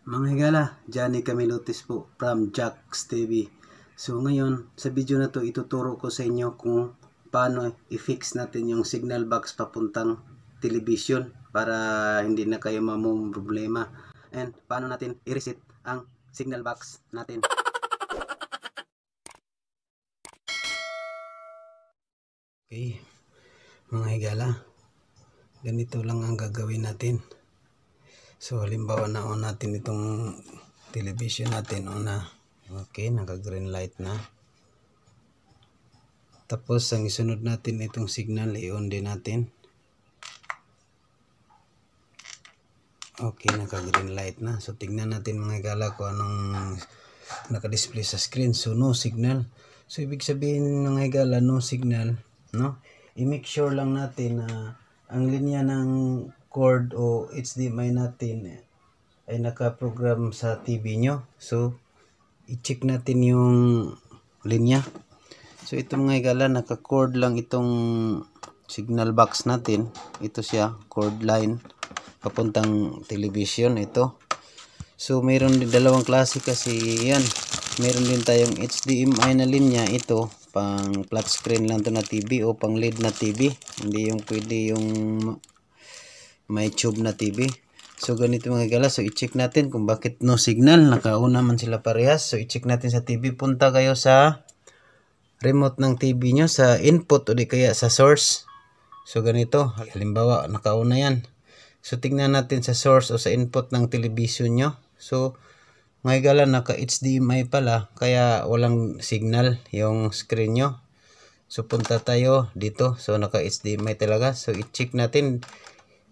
Mga higala, Johnny Camilotes po from Jack's TV. So ngayon, sa video na to ituturo ko sa inyo kung paano i-fix natin yung signal box papuntang television para hindi na kayo mamum problema. And paano natin i-reset ang signal box natin. Okay, mga higala, ganito lang ang gagawin natin. So halimbawa na on natin itong television natin on Okay, naka green light na. Tapos ang isunod natin itong signal i-on din natin. Okay, naka green light na. So tingnan natin mga gala ko anong naka-display sa screen. So no signal. So ibig sabihin mga gala no signal, no? I-make sure lang natin na ang linya ng cord o HDMI natin eh, ay nakaprogram sa TV nyo. So, i-check natin yung linya. So, ito mga igala, naka-cord lang itong signal box natin. Ito siya, cord line, papuntang television, ito. So, mayroon din dalawang klase kasi yan. Meron din tayong HDMI na linya, ito pang flat screen lang to na TV o pang LED na TV. Hindi yung pwede yung may tube na TV. So ganito mga gala, so i-check natin kung bakit no signal, nakauna man sila parehas. So i-check natin sa TV, punta kayo sa remote ng TV nyo, sa input o di kaya sa source. So ganito, halimbawa nakauna yan. So tingnan natin sa source o sa input ng television nyo. So mga gala, naka HDMI pala, kaya walang signal yung screen nyo. So punta tayo dito, so naka HDMI talaga. So i-check natin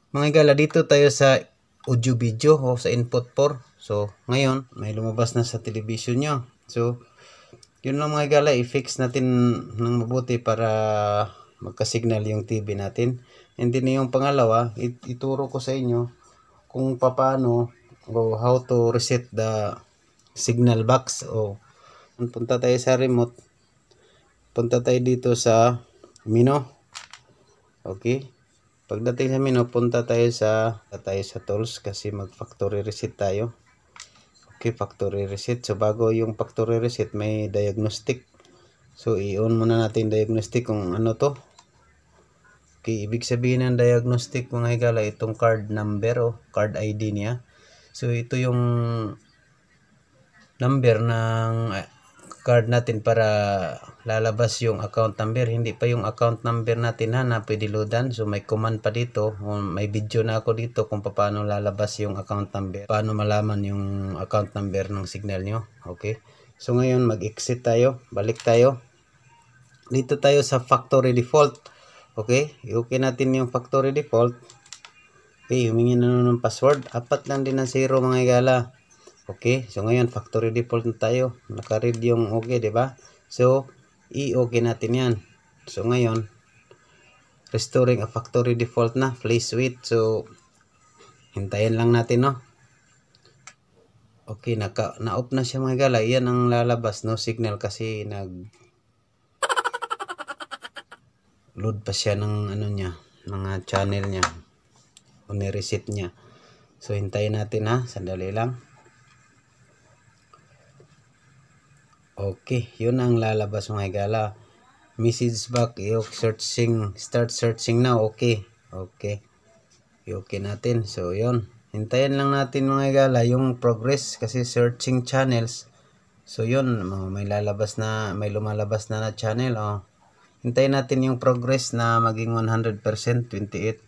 mga gala, dito tayo sa audio video o sa input 4. So, ngayon, may lumabas na sa television nyo. So, yun lang mga gala, i-fix natin ng mabuti para magka-signal yung TV natin. And then yung pangalawa, it ituro ko sa inyo kung paano o how to reset the signal box o punta tayo sa remote punta tayo dito sa mino okay Pagdating sa menu, punta tayo sa tayo sa tools kasi mag factory reset tayo. Okay, factory reset. So bago yung factory reset, may diagnostic. So i-on muna natin diagnostic kung ano to. Okay, ibig sabihin ng diagnostic mga higala, itong card number o card ID niya. So ito yung number ng card natin para lalabas yung account number. Hindi pa yung account number natin ha na pwede loadan. So may command pa dito. Um, may video na ako dito kung paano lalabas yung account number. Paano malaman yung account number ng signal nyo. Okay. So ngayon mag-exit tayo. Balik tayo. Dito tayo sa factory default. Okay. i Okay natin yung factory default. Okay. Humingi na nun ng password. Apat lang din ang zero mga igala. Okay, so ngayon factory default na tayo. Naka-read yung okay, di ba? So, i-okay natin yan. So ngayon, restoring a factory default na, place switch. So, hintayin lang natin, no? Okay, naka, na-off na siya mga gala. Yan ang lalabas, no? Signal kasi nag load pa siya ng ano niya, mga ah, channel niya. O ni-reset niya. So, hintayin natin ha. Sandali lang. Okay, yun ang lalabas mga higala. Message back, yung searching, start searching na, okay. Okay. Okay natin. So, yun. Hintayin lang natin mga higala yung progress kasi searching channels. So, yun. May lalabas na, may lumalabas na na channel. Oh. Hintayin natin yung progress na maging 100%, 28,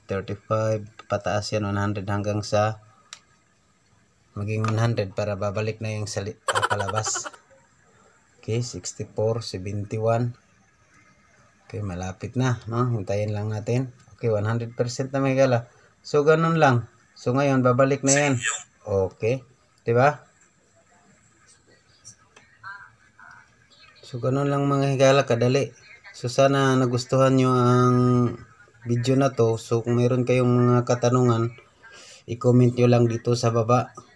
35, pataas yan 100 hanggang sa maging 100 para babalik na yung sali, palabas. 60, 64, Okay, malapit na. No? Hintayin lang natin. Okay, 100% na may gala. So, ganun lang. So, ngayon, babalik na yan. Okay. di ba So, ganun lang mga higala. Kadali. So, sana nagustuhan nyo ang video na to. So, kung mayroon kayong mga katanungan, i-comment nyo lang dito sa baba.